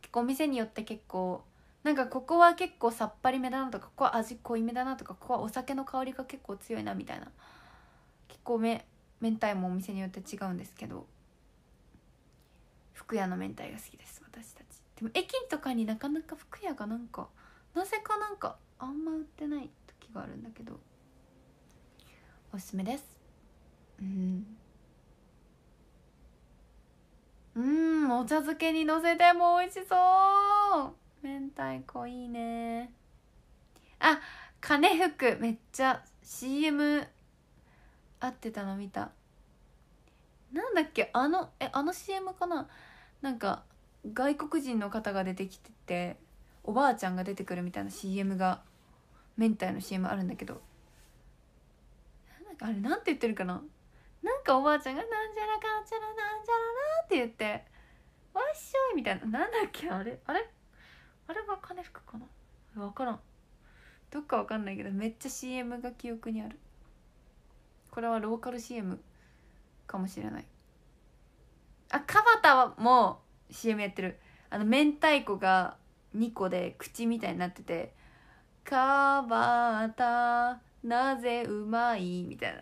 結構店によって結構なんかここは結構さっぱりめだなとかここは味濃いめだなとかここはお酒の香りが結構強いなみたいな構め明太もお店によって違うんですけど福屋の明太が好きです私たちでも駅とかになかなか福屋がなんかなぜかなんかあんま売ってない時があるんだけどおすすめですうんうんお茶漬けにのせても美味しそう明太子いいねあ金服めっちゃ CM 合ってたの見たなんだっけあのえあの CM かななんか外国人の方が出てきてておばあちゃんが出てくるみたいな CM が明太の CM あるんだけどなんかあれなんて言ってるかななんかおばあちゃんが「なんちゃらかんちゃらなんちゃらな」って言って「わっしょい」みたいななんだっけあれあれあれは金服かな分からんどっか分かんないけどめっちゃ CM が記憶にあるこれはローカル CM かもしれないあかばたも CM やってるあの明太子が2個で口みたいになってて「かばたなぜうまい」みたい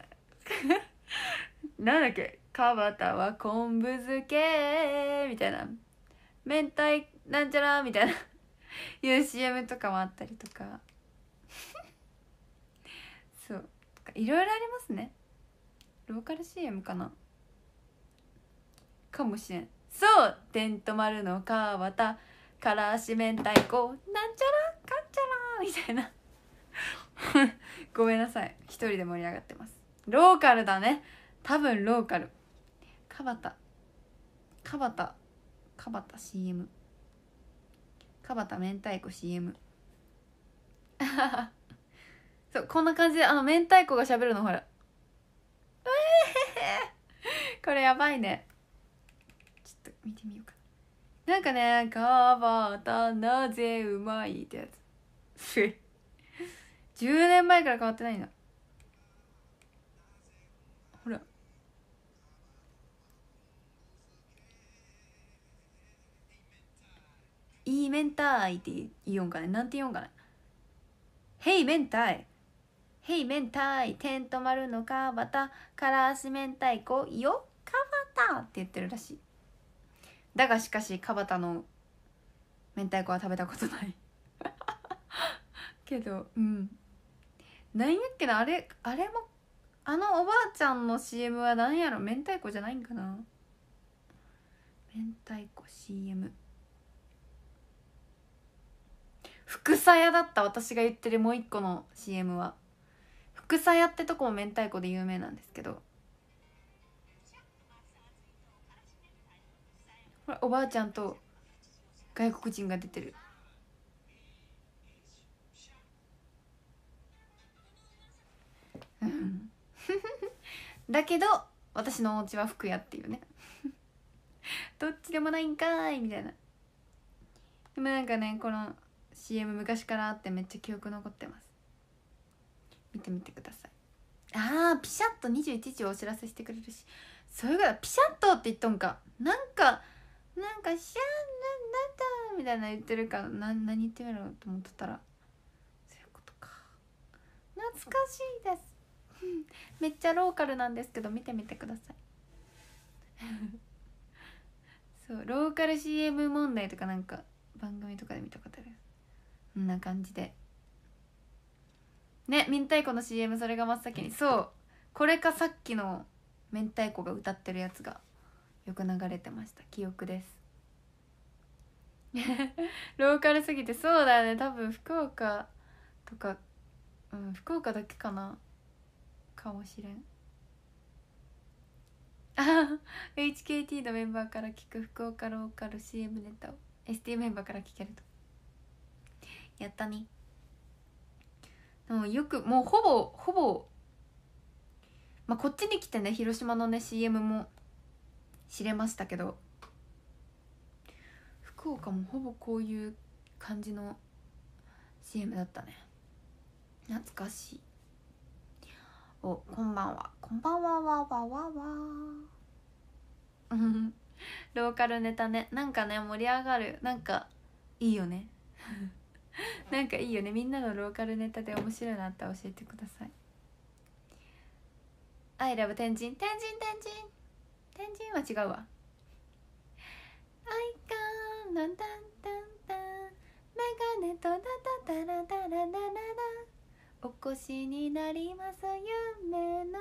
な なんだっけ「かばたは昆布漬け」みたいな「明太なんちゃら」みたいないう CM とかもあったりとかそういろいろありますねローカル CM かなかもしれんそう「でんとまるの川た。からし明太子なんちゃらかんちゃら」みたいな ごめんなさい一人で盛り上がってますローカルだね多分ローカルかばたかばたかばた CM かばた明太子 CM そうこんな感じであの明太子がしゃべるのほら これやばいねちょっと見てみようかなんかね「かばたなぜうまい」ってやつ10年前から変わってないだほらいいメンタイって言おうんかねなんて言おうんかねヘイメンタイ「へい明太点止まるのかばたから足明太子よかばた」って言ってるらしいだがしかしかばたの明太子は食べたことない けどうんなんやっけなあれあれもあのおばあちゃんの CM は何やろ明太子じゃないんかな明太子 CM 福さ屋だった私が言ってるもう一個の CM は福さってとこも明太子で有名なんですけどほらおばあちゃんと外国人が出てる だけど私のお家は服屋っていうね どっちでもないんかいみたいなでもなんかねこの CM 昔からあってめっちゃ記憶残ってます見てみてくださいああピシャッと21時をお知らせしてくれるしそういうことピシャッとって言っとんかなんかなんかシャンなんだみたいな言ってるからな何言ってみろと思ってたらそういうことか懐かしいです めっちゃローカルなんですけど見てみてください そうローカル CM 問題とかなんか番組とかで見たことあるこんな感じでね明太子の CM それが真っ先にそうこれかさっきの明太子が歌ってるやつがよく流れてました記憶です ローカルすぎてそうだよね多分福岡とかうん福岡だけかなかもしれんあ HKT のメンバーから聞く福岡ローカル CM ネタを ST メンバーから聞けるとやったに、ねもよくもうほぼほぼ、まあ、こっちに来てね広島のね CM も知れましたけど福岡もほぼこういう感じの CM だったね懐かしいおこんばんはこんばんはわわわわローカルネタねなんかね盛り上がるなんかいいよね なんかいいよねみんなのローカルネタで面白いなったら教えてください「アイラブ天神天神天神天神は違うわ「アイカンのタンタンタンメガネとダダダラダラダラダ」お越しになります夢のレアズ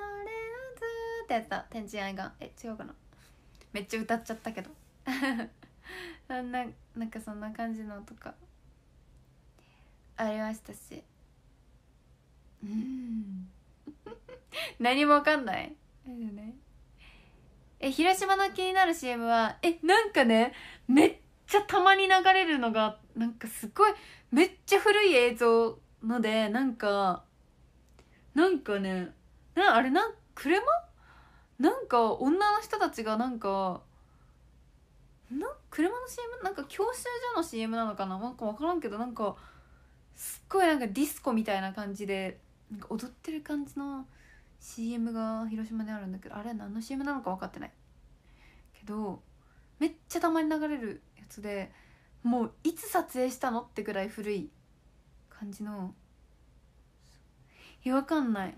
ってやった天神愛がえ違うかなめっちゃ歌っちゃったけどあ んななんかそんな感じのとかありましたしうん何もわかんないえ広島の気になる CM はえなんかねめっちゃたまに流れるのがなんかすごいめっちゃ古い映像のでなんかなんかねなあれな車なんか女の人たちがなんかな車の CM なんか教習所の CM なのかななんか分からんけどなんかすっごいなんかディスコみたいな感じでなんか踊ってる感じの CM が広島であるんだけどあれ何の CM なのか分かってないけどめっちゃたまに流れるやつでもういつ撮影したのってぐらい古い感じのいや分かんない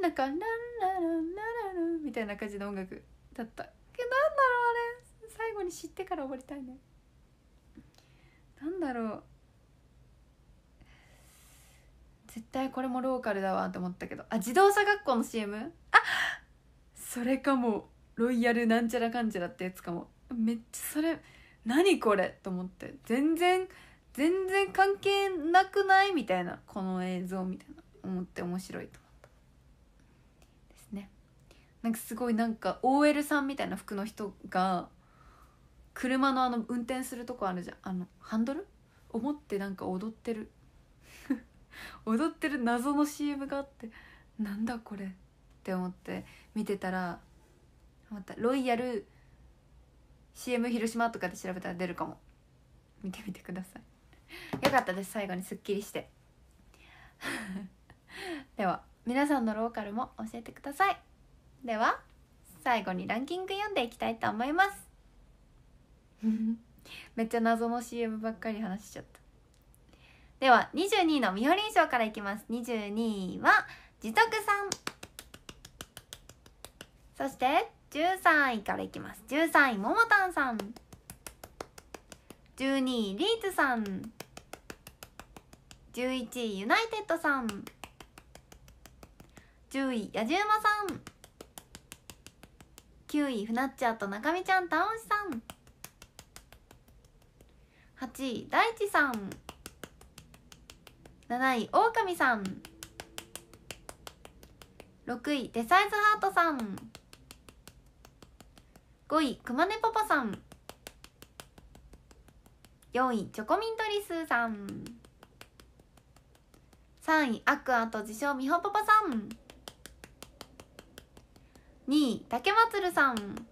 なんか「ランラランララみたいな感じの音楽だったけどなんだろうあれ最後に知ってから終わりたいねなんだろう絶対これもローカルだわって思ったけどあ自動車学校の CM あそれかもロイヤルなんちゃらかんちゃらってやつかもめっちゃそれ何これと思って全然全然関係なくないみたいなこの映像みたいな思って面白いと思ったですねなんかすごいなんか OL さんみたいな服の人が車のあの運転するとこあるじゃんあのハンドル思ってなんか踊ってる踊ってる謎の CM があってなんだこれって思って見てたらまたロイヤル CM 広島とかで調べたら出るかも見てみてくださいよかったです最後にすっきりして では皆さんのローカルも教えてくださいでは最後にランキング読んでいきたいと思います めっちゃ謎の CM ばっかり話しちゃったでは22位のみほりん賞からいきます22位は自徳さんそして13位からいきます13位ももたんさん12位リーツさん11位ユナイテッドさん10位やじうまさん9位ふなっちゃとなかみちゃんたおしさん8位大地さん7位オオカミさん6位デサイズハートさん5位くまねパパさん4位チョコミントリスさん3位アクアと自称みほパパさん2位竹まつるさん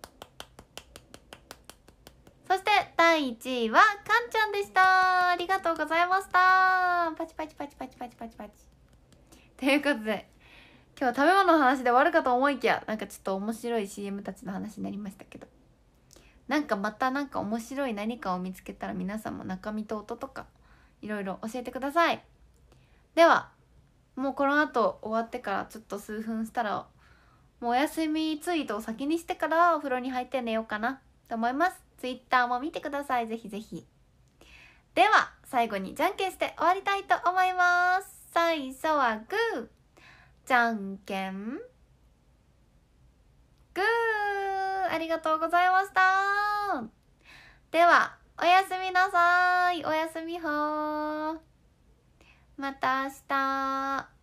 そして第1位はかんちゃんでしたありがとうございましたパチパチパチパチパチパチパチということで今日は食べ物の話で終わるかと思いきやなんかちょっと面白い CM たちの話になりましたけどなんかまたなんか面白い何かを見つけたら皆さんも中身と音とかいろいろ教えてくださいではもうこの後終わってからちょっと数分したらもうお休みツイートを先にしてからお風呂に入って寝ようかなと思います Twitter も見てくださいぜひぜひでは最後にじゃんけんして終わりたいと思います最初はグーじゃんけんグーありがとうございましたではおやすみなさいおやすみほまた明日